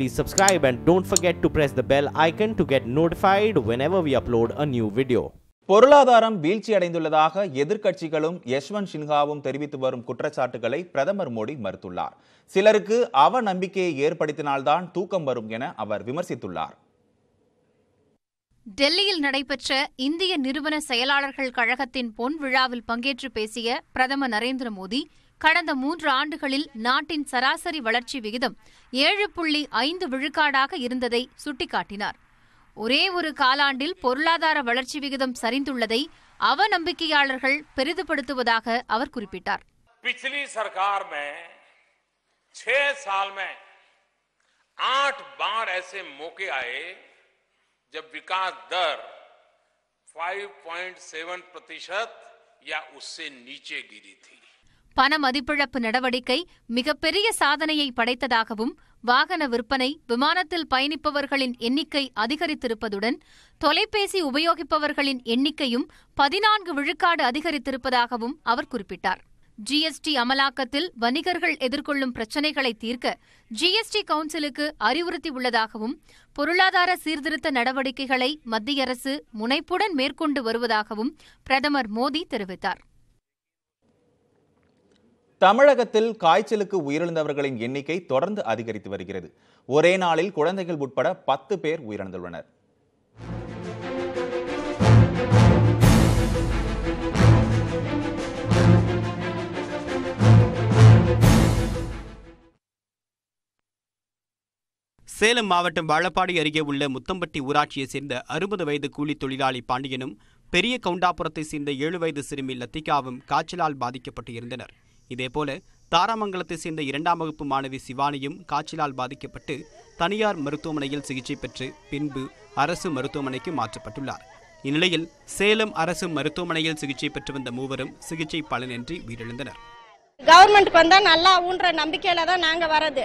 please subscribe and don't forget to press the bell icon to get notified whenever we upload a new video. பொருளாதாரம் வீழ்ச்சியடைந்துள்ளதாக எதிர்க்கட்சிகளும் யஷ்வந்த் சின்ஹாவும் தெரிவித்து வரும் குற்றச்சாட்டுகளை பிரதமர் மோடி மறுத்துள்ளார் சிலருக்கு அவ நம்பிக்கையை ஏற்படுத்தினால்தான் தூக்கம் வரும் என அவர் விமர்சித்துள்ளார் டெல்லியில் நடைபெற்ற இந்திய நிறுவன செயலாளர்கள் கழகத்தின் பொன் விழாவில் பங்கேற்று பேசிய பிரதமர் நரேந்திர மோடி கடந்த மூன்று ஆண்டுகளில் நாட்டின் சராசரி வளர்ச்சி விகிதம் ஏழு புள்ளி ஐந்து விழுக்காடாக இருந்ததை சுட்டிக்காட்டினார் ஒரே ஒரு காலாண்டில் பொருளாதார வளர்ச்சி விகிதம் சரிந்துள்ளதை அவநம்பிக்கையாளர்கள் பெரிதுபடுத்துவதாக அவர் குறிப்பிட்டார் பிச்சிலி சர்க்கார் சால் आठ बार ऐसे मौके आए जब विकास दर 5.7 प्रतिशत या उससे नीचे गिरी थी பண மதிப்பிழப்பு நடவடிக்கை மிகப்பெரிய சாதனையை படைத்ததாகவும் வாகன விற்பனை விமானத்தில் பயணிப்பவர்களின் எண்ணிக்கை அதிகரித்திருப்பதுடன் தொலைபேசி உபயோகிப்பவர்களின் எண்ணிக்கையும் பதினான்கு விழுக்காடு அதிகரித்திருப்பதாகவும் அவர் குறிப்பிட்டார் ஜிஎஸ்டி அமலாக்கத்தில் வணிகர்கள் எதிர்கொள்ளும் பிரச்சினைகளை தீர்க்க ஜிஎஸ்டி கவுன்சிலுக்கு அறிவுறுத்தி உள்ளதாகவும் பொருளாதார சீர்திருத்த நடவடிக்கைகளை மத்திய அரசு முனைப்புடன் மேற்கொண்டு வருவதாகவும் பிரதமர் மோடி தெரிவித்தார் தமிழகத்தில் காய்ச்சலுக்கு உயிரிழந்தவர்களின் எண்ணிக்கை தொடர்ந்து அதிகரித்து வருகிறது ஒரே நாளில் குழந்தைகள் உட்பட பத்து பேர் உயிரிழந்துள்ளனர் சேலம் மாவட்டம் வாழப்பாடி அருகே உள்ள முத்தம்பட்டி ஊராட்சியைச் சேர்ந்த அறுபது வயது கூலி தொழிலாளி பாண்டியனும் பெரிய கவுண்டாபுரத்தைச் சேர்ந்த ஏழு வயது சிறுமி லத்திகாவும் காய்ச்சலால் பாதிக்கப்பட்டு இருந்தனர் இதேபோல தாராமங்கலத்தை சேர்ந்த இரண்டாம் வகுப்பு மாணவி சிவானியும் காய்ச்சலால் பாதிக்கப்பட்டு தனியார் மருத்துவமனையில் சிகிச்சை பெற்று பின்பு அரசு மருத்துவமனைக்கு மாற்றப்பட்டுள்ளார் இந்நிலையில் சேலம் அரசு மருத்துவமனையில் சிகிச்சை பெற்று வந்த மூவரும் சிகிச்சை பலனின்றி உயிரிழந்தனர் கவர்மெண்ட் வந்தா நல்லா ஊன்ற நம்பிக்கையில தான் நாங்க வர்றது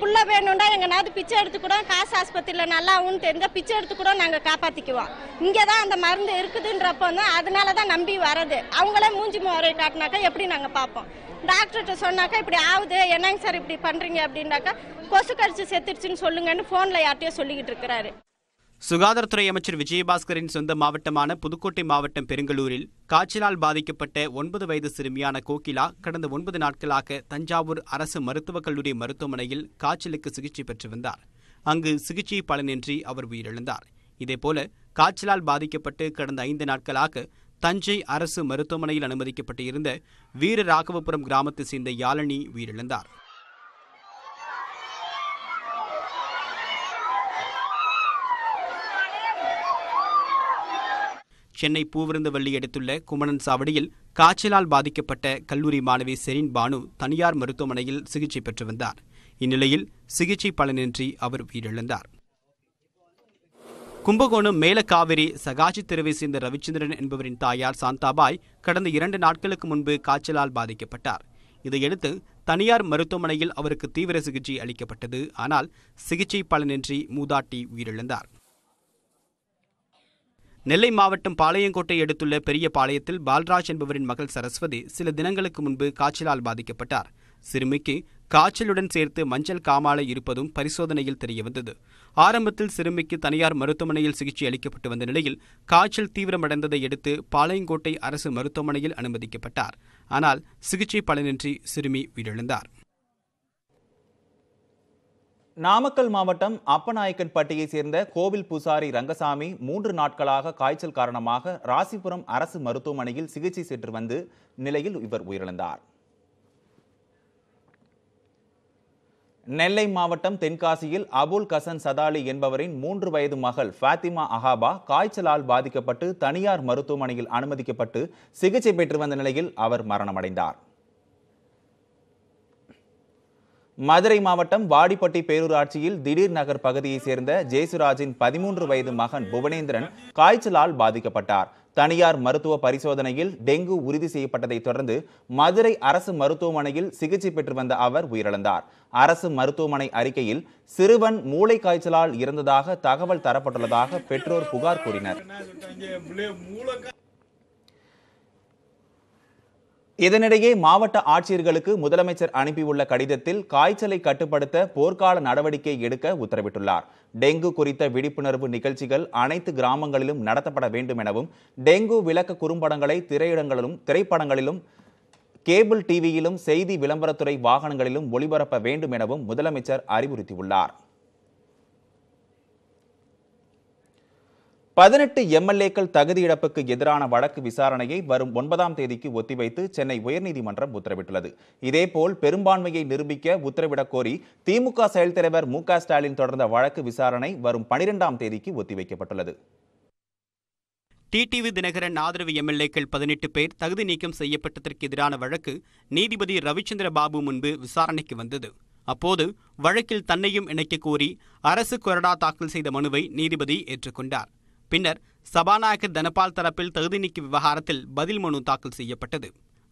புள்ள வேணும்னா எங்கனாவது பிச்சை எடுத்துக்கூட காசு ஆஸ்பத்திரியில் நல்லாவும் தெரிஞ்ச பிச்சை எடுத்துக்கூட நாங்கள் காப்பாற்றிக்குவோம் இங்கே தான் அந்த மருந்து இருக்குதுன்றப்போ வந்து அதனால தான் நம்பி வரது அவங்களே மூஞ்சி முறை காட்டினாக்கா எப்படி நாங்கள் பார்ப்போம் டாக்டர்கிட்ட சொன்னாக்கா இப்படி ஆகுது என்னங்க சார் இப்படி பண்ணுறீங்க அப்படின்னாக்கா கொசு கடிச்சு செத்துருச்சுன்னு சொல்லுங்கன்னு ஃபோனில் யார்ட்டையோ சொல்லிக்கிட்டு இருக்கிறாரு சுகாதாரத்துறை அமைச்சர் விஜயபாஸ்கரின் சொந்த மாவட்டமான புதுக்கோட்டை மாவட்டம் பெருங்கலூரில் காய்ச்சலால் பாதிக்கப்பட்ட ஒன்பது வயது சிறுமியான கோகிலா கடந்த ஒன்பது நாட்களாக தஞ்சாவூர் அரசு மருத்துவக் கல்லூரி மருத்துவமனையில் காய்ச்சலுக்கு சிகிச்சை பெற்று வந்தார் அங்கு சிகிச்சை பலனின்றி அவர் உயிரிழந்தார் இதேபோல காய்ச்சலால் பாதிக்கப்பட்டு கடந்த ஐந்து நாட்களாக தஞ்சை அரசு மருத்துவமனையில் அனுமதிக்கப்பட்டிருந்த வீரராகவபுரம் கிராமத்தை சேர்ந்த யாழினி உயிரிழந்தார் சென்னை பூவிருந்தவள்ளி எடுத்துள்ள குமணன் சாவடியில் காய்ச்சலால் பாதிக்கப்பட்ட கல்லூரி மாணவி செரின் பானு தனியார் மருத்துவமனையில் சிகிச்சை பெற்று வந்தார் இந்நிலையில் சிகிச்சை பலனின்றி அவர் உயிரிழந்தார் கும்பகோணம் மேலக்காவிரி சகாஜி தெருவை சேர்ந்த ரவிச்சந்திரன் என்பவரின் தாயார் சாந்தாபாய் கடந்த இரண்டு நாட்களுக்கு முன்பு காய்ச்சலால் பாதிக்கப்பட்டார் இதையடுத்து தனியார் மருத்துவமனையில் அவருக்கு தீவிர சிகிச்சை அளிக்கப்பட்டது ஆனால் சிகிச்சை பலனின்றி மூதாட்டி உயிரிழந்தார் நெல்லை மாவட்டம் பாளையங்கோட்டை எடுத்துள்ள பெரிய பாளையத்தில் பால்ராஜ் என்பவரின் மகள் சரஸ்வதி சில தினங்களுக்கு முன்பு காய்ச்சலால் பாதிக்கப்பட்டார் சிறுமிக்கு காய்ச்சலுடன் சேர்த்து மஞ்சள் காமாலை இருப்பதும் பரிசோதனையில் தெரியவந்தது ஆரம்பத்தில் சிறுமிக்கு தனியார் மருத்துவமனையில் சிகிச்சை அளிக்கப்பட்டு வந்த நிலையில் காய்ச்சல் தீவிரமடைந்ததை அடுத்து பாளையங்கோட்டை அரசு மருத்துவமனையில் அனுமதிக்கப்பட்டார் ஆனால் சிகிச்சை பலனின்றி சிறுமி உயிரிழந்தார் நாமக்கல் மாவட்டம் அப்பநாயக்கன்பட்டியை சேர்ந்த கோவில் பூசாரி ரங்கசாமி மூன்று நாட்களாக காய்ச்சல் காரணமாக ராசிபுரம் அரசு மருத்துவமனையில் சிகிச்சை சென்று வந்து நிலையில் இவர் உயிரிழந்தார் நெல்லை மாவட்டம் தென்காசியில் அபுல் கசன் சதாலி என்பவரின் மூன்று வயது மகள் ஃபாத்திமா அஹாபா காய்ச்சலால் பாதிக்கப்பட்டு தனியார் மருத்துவமனையில் அனுமதிக்கப்பட்டு சிகிச்சை பெற்று வந்த நிலையில் அவர் மரணமடைந்தார் மதுரை மாவட்டம் வாடிப்பட்டி பேரூராட்சியில் திடீர் நகர் பகுதியைச் சேர்ந்த ஜெயசுராஜின் பதிமூன்று வயது மகன் புவனேந்திரன் காய்ச்சலால் பாதிக்கப்பட்டார் தனியார் மருத்துவ பரிசோதனையில் டெங்கு உறுதி செய்யப்பட்டதை தொடர்ந்து மதுரை அரசு மருத்துவமனையில் சிகிச்சை பெற்று வந்த அவர் உயிரிழந்தார் அரசு மருத்துவமனை அறிக்கையில் சிறுவன் மூளை காய்ச்சலால் இறந்ததாக தகவல் தரப்பட்டுள்ளதாக பெற்றோர் புகார் கூறினர் இதனிடையே மாவட்ட ஆட்சியர்களுக்கு முதலமைச்சர் அனுப்பியுள்ள கடிதத்தில் காய்ச்சலை கட்டுப்படுத்த போர்க்கால நடவடிக்கை எடுக்க உத்தரவிட்டுள்ளார் டெங்கு குறித்த விழிப்புணர்வு நிகழ்ச்சிகள் அனைத்து கிராமங்களிலும் நடத்தப்பட வேண்டும் எனவும் டெங்கு விளக்க குறும்படங்களை திரையிடங்களிலும் திரைப்படங்களிலும் கேபிள் டிவியிலும் செய்தி விளம்பரத்துறை வாகனங்களிலும் ஒளிபரப்ப வேண்டும் எனவும் முதலமைச்சர் அறிவுறுத்தியுள்ளார் பதினெட்டு எம்எல்ஏக்கள் தகுதி இழப்புக்கு எதிரான வழக்கு விசாரணையை வரும் ஒன்பதாம் தேதிக்கு ஒத்திவைத்து சென்னை உயர்நீதிமன்றம் உத்தரவிட்டுள்ளது இதேபோல் பெரும்பான்மையை நிரூபிக்க உத்தரவிடக் கோரி திமுக செயல் தலைவர் மு ஸ்டாலின் தொடர்ந்த வழக்கு விசாரணை வரும் பனிரெண்டாம் தேதிக்கு ஒத்திவைக்கப்பட்டுள்ளது டிடிவி தினகரன் ஆதரவு எம்எல்ஏக்கள் பதினெட்டு பேர் தகுதி நீக்கம் செய்யப்பட்டதற்கு எதிரான வழக்கு நீதிபதி ரவிச்சந்திர பாபு முன்பு விசாரணைக்கு வந்தது அப்போது வழக்கில் தன்னையும் இணைக்க கோரி அரசு கொறடா தாக்கல் செய்த மனுவை நீதிபதி ஏற்றுக்கொண்டார் பின்னர் சபாநாயகர் தனபால் தரப்பில் தகுதி நீக்கி விவகாரத்தில் பதில் மனு தாக்கல் செய்யப்பட்டது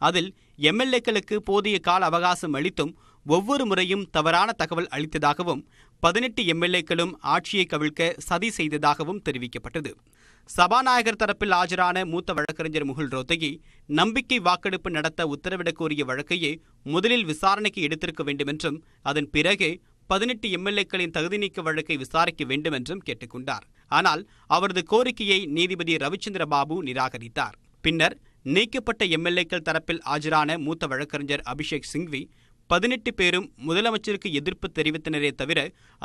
அதில் எம்எல்ஏக்களுக்கு போதிய கால அவகாசம் அளித்தும் ஒவ்வொரு முறையும் தவறான தகவல் அளித்ததாகவும் பதினெட்டு எம்எல்ஏக்களும் ஆட்சியை கவிழ்க்க சதி செய்ததாகவும் தெரிவிக்கப்பட்டது சபாநாயகர் தரப்பில் ஆஜரான மூத்த வழக்கறிஞர் முகுல் ரோத்தகி நம்பிக்கை வாக்கெடுப்பு நடத்த உத்தரவிடக் கோரிய வழக்கையே முதலில் விசாரணைக்கு எடுத்திருக்க வேண்டுமென்றும் அதன் பிறகே பதினெட்டு எம்எல்ஏக்களின் தகுதி நீக்க வழக்கை விசாரிக்க வேண்டுமென்றும் கேட்டுக்கொண்டார் ஆனால் அவரது கோரிக்கையை நீதிபதி ரவிச்சந்திர பாபு நிராகரித்தார் பின்னர் நீக்கப்பட்ட எம்எல்ஏக்கள் தரப்பில் ஆஜரான மூத்த வழக்கறிஞர் அபிஷேக் சிங்வி பதினெட்டு பேரும் முதலமைச்சருக்கு எதிர்ப்பு தெரிவித்தனரே தவிர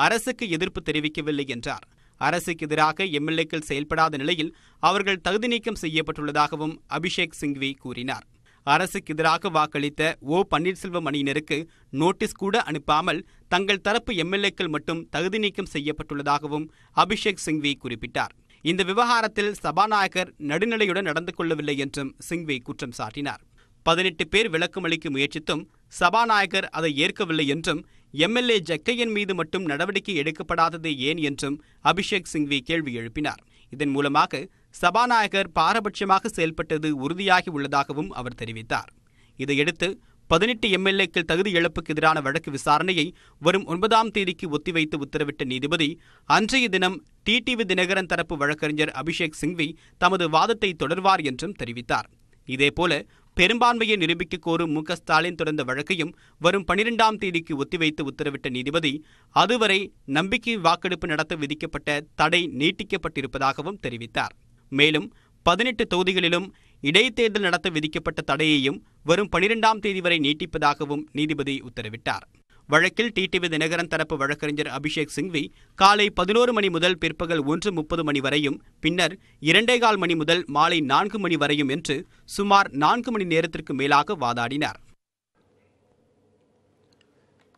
அரசுக்கு எதிர்ப்பு தெரிவிக்கவில்லை என்றார் அரசுக்கு எதிராக எம்எல்ஏக்கள் செயல்படாத நிலையில் அவர்கள் தகுதி நீக்கம் செய்யப்பட்டுள்ளதாகவும் அபிஷேக் சிங்வி கூறினார் அரசுக்கு எதிராக வாக்களித்த ஓ பன்னீர்செல்வம் அணியினருக்கு நோட்டீஸ் கூட அனுப்பாமல் தங்கள் தரப்பு எம்எல்ஏக்கள் மட்டும் தகுதி நீக்கம் செய்யப்பட்டுள்ளதாகவும் அபிஷேக் சிங்வி குறிப்பிட்டார் இந்த விவகாரத்தில் சபாநாயகர் நடுநிலையுடன் நடந்து கொள்ளவில்லை என்றும் சிங்வி குற்றம் சாட்டினார் பதினெட்டு பேர் விளக்கமளிக்க முயற்சித்தும் சபாநாயகர் அதை ஏற்கவில்லை என்றும் எம்எல்ஏ ஜக்கையன் மீது மட்டும் நடவடிக்கை எடுக்கப்படாதது ஏன் என்றும் அபிஷேக் சிங்வி கேள்வி எழுப்பினார் இதன் மூலமாக சபாநாயகர் பாரபட்சமாக செயல்பட்டது உறுதியாகி உள்ளதாகவும் அவர் தெரிவித்தார் இதையடுத்து பதினெட்டு எம்எல்ஏக்கள் தகுதி இழப்புக்கு எதிரான வழக்கு விசாரணையை வரும் ஒன்பதாம் தேதிக்கு ஒத்திவைத்து உத்தரவிட்ட நீதிபதி அன்றைய தினம் டிடிவி தினகரன் தரப்பு வழக்கறிஞர் அபிஷேக் சிங்வி தமது வாதத்தை தொடர்வார் என்றும் தெரிவித்தார் இதேபோல பெரும்பான்மையை நிரூபிக்க கோரும் மு ஸ்டாலின் தொடர்ந்த வழக்கையும் வரும் பனிரெண்டாம் தேதிக்கு ஒத்திவைத்து உத்தரவிட்ட நீதிபதி அதுவரை நம்பிக்கை வாக்கெடுப்பு நடத்த விதிக்கப்பட்ட தடை நீட்டிக்கப்பட்டிருப்பதாகவும் தெரிவித்தார் மேலும் பதினெட்டு தொகுதிகளிலும் இடைத்தேர்தல் நடத்த விதிக்கப்பட்ட தடையையும் வரும் பனிரெண்டாம் தேதி வரை நீட்டிப்பதாகவும் நீதிபதி உத்தரவிட்டார் வழக்கில் டிடிவி தினகரன் தரப்பு வழக்கறிஞர் அபிஷேக் சிங்வி காலை பதினோரு மணி முதல் பிற்பகல் ஒன்று முப்பது மணி வரையும் பின்னர் இரண்டே கால் மணி முதல் மாலை நான்கு மணி வரையும் என்று சுமார் நான்கு மணி நேரத்திற்கு மேலாக வாதாடினார்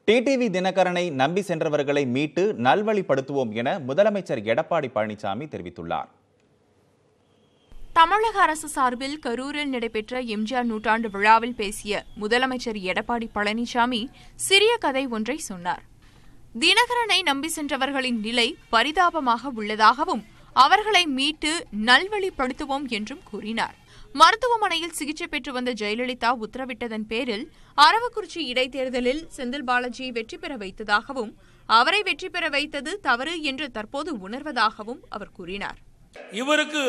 டிடிவி தினகரனை நம்பி சென்றவர்களை மீட்டு நல்வழிப்படுத்துவோம் என முதலமைச்சர் எடப்பாடி பழனிசாமி தெரிவித்துள்ளார் தமிழக அரசு சார்பில் கரூரில் நடைபெற்ற எம்ஜிஆர் நூற்றாண்டு விழாவில் பேசிய முதலமைச்சர் எடப்பாடி பழனிசாமி சிறிய கதை ஒன்றை சொன்னார் தினகரனை நம்பி சென்றவர்களின் நிலை பரிதாபமாக உள்ளதாகவும் அவர்களை மீட்டு நல்வழிப்படுத்துவோம் என்றும் கூறினார் மருத்துவமனையில் சிகிச்சை பெற்று வந்த ஜெயலலிதா உத்தரவிட்டதன் பேரில் அரவக்குறிச்சி இடைத்தேர்தலில் செந்தில் பாலாஜியை வெற்றி பெற வைத்ததாகவும் அவரை வெற்றி பெற வைத்தது தவறு என்று தற்போது உணர்வதாகவும் அவர் கூறினார் இவருக்கு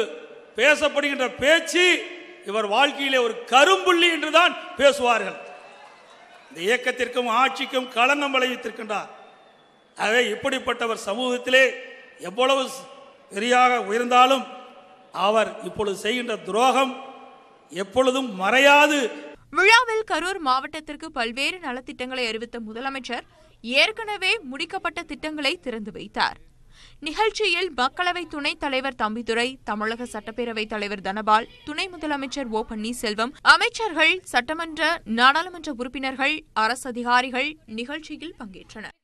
பேசப்படுகின்ற பேச்சு இவர் வாழ்க்கையிலே ஒரு கரும்புள்ளி என்றுதான் பேசுவார்கள் இந்த இயக்கத்திற்கும் ஆட்சிக்கும் களங்கம் விளைவித்திருக்கின்றார் ஆகவே இப்படிப்பட்டவர் சமூகத்திலே எவ்வளவு பெரியாக உயர்ந்தாலும் அவர் இப்பொழுது செய்கின்ற துரோகம் எப்பொழுதும் மறையாது விழாவில் கரூர் மாவட்டத்திற்கு பல்வேறு நலத்திட்டங்களை அறிவித்த முதலமைச்சர் ஏற்கனவே முடிக்கப்பட்ட திட்டங்களை திறந்து வைத்தார் நிகழ்ச்சியில் மக்களவை துணைத் தலைவர் தம்பிதுரை தமிழக சட்டப்பேரவைத் தலைவர் தனபால் துணை முதலமைச்சர் ஓ பன்னீர்செல்வம் அமைச்சர்கள் சட்டமன்ற நாடாளுமன்ற உறுப்பினர்கள் அரசு அதிகாரிகள் நிகழ்ச்சியில் பங்கேற்றனர்